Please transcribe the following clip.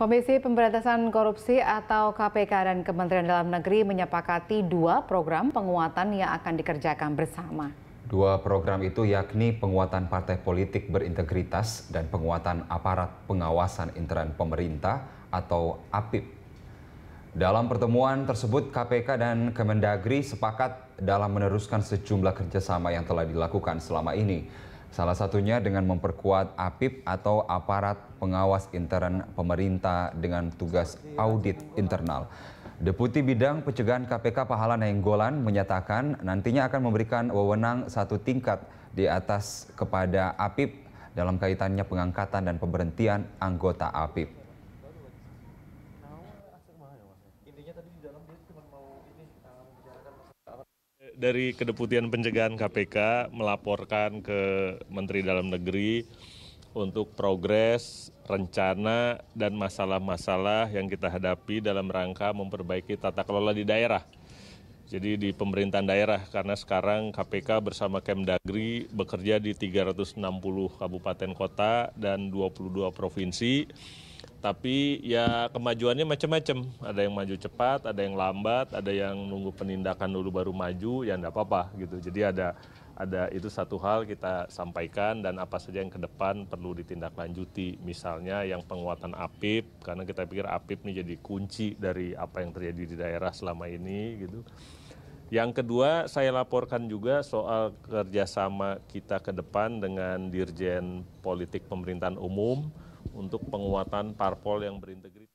Komisi Pemberantasan Korupsi atau KPK dan Kementerian Dalam Negeri menyepakati dua program penguatan yang akan dikerjakan bersama. Dua program itu yakni penguatan partai politik berintegritas dan penguatan aparat pengawasan intern pemerintah atau APIP. Dalam pertemuan tersebut, KPK dan Kemendagri sepakat dalam meneruskan sejumlah kerjasama yang telah dilakukan selama ini Salah satunya dengan memperkuat APIP atau aparat pengawas intern pemerintah dengan tugas audit internal. Deputi Bidang Pencegahan KPK Pahala Nainggolan menyatakan nantinya akan memberikan wewenang satu tingkat di atas kepada APIP dalam kaitannya pengangkatan dan pemberhentian anggota APIP dari Kedeputian Pencegahan KPK melaporkan ke Menteri Dalam Negeri untuk progres, rencana, dan masalah-masalah yang kita hadapi dalam rangka memperbaiki tata kelola di daerah. Jadi di pemerintahan daerah, karena sekarang KPK bersama Kemdagri bekerja di 360 kabupaten kota dan 22 provinsi tapi ya kemajuannya macam-macam ada yang maju cepat ada yang lambat ada yang nunggu penindakan dulu baru maju ya enggak apa-apa gitu jadi ada ada itu satu hal kita sampaikan dan apa saja yang ke depan perlu ditindaklanjuti misalnya yang penguatan APIP karena kita pikir APIP ini jadi kunci dari apa yang terjadi di daerah selama ini gitu yang kedua saya laporkan juga soal kerjasama kita ke depan dengan Dirjen Politik Pemerintahan Umum untuk penguatan parpol yang berintegritas